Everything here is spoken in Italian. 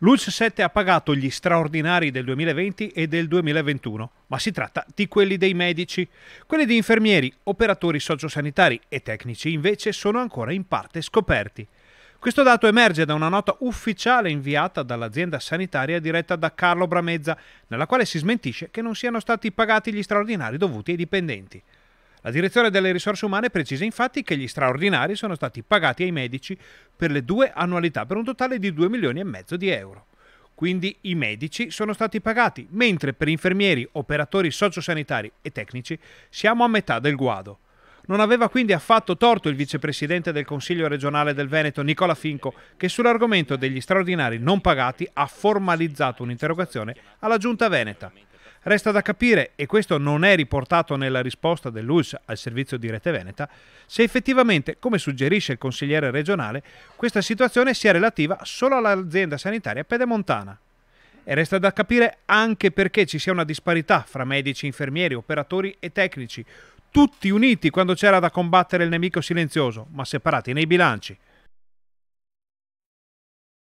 L'Ulss 7 ha pagato gli straordinari del 2020 e del 2021, ma si tratta di quelli dei medici. Quelli di infermieri, operatori sociosanitari e tecnici invece sono ancora in parte scoperti. Questo dato emerge da una nota ufficiale inviata dall'azienda sanitaria diretta da Carlo Bramezza, nella quale si smentisce che non siano stati pagati gli straordinari dovuti ai dipendenti. La direzione delle risorse umane precisa infatti che gli straordinari sono stati pagati ai medici per le due annualità per un totale di 2 milioni e mezzo di euro. Quindi i medici sono stati pagati, mentre per infermieri, operatori sociosanitari e tecnici siamo a metà del guado. Non aveva quindi affatto torto il vicepresidente del Consiglio regionale del Veneto Nicola Finco che sull'argomento degli straordinari non pagati ha formalizzato un'interrogazione alla Giunta Veneta. Resta da capire, e questo non è riportato nella risposta dell'ULS al servizio di Rete Veneta, se effettivamente, come suggerisce il consigliere regionale, questa situazione sia relativa solo all'azienda sanitaria pedemontana. E resta da capire anche perché ci sia una disparità fra medici, infermieri, operatori e tecnici, tutti uniti quando c'era da combattere il nemico silenzioso, ma separati nei bilanci.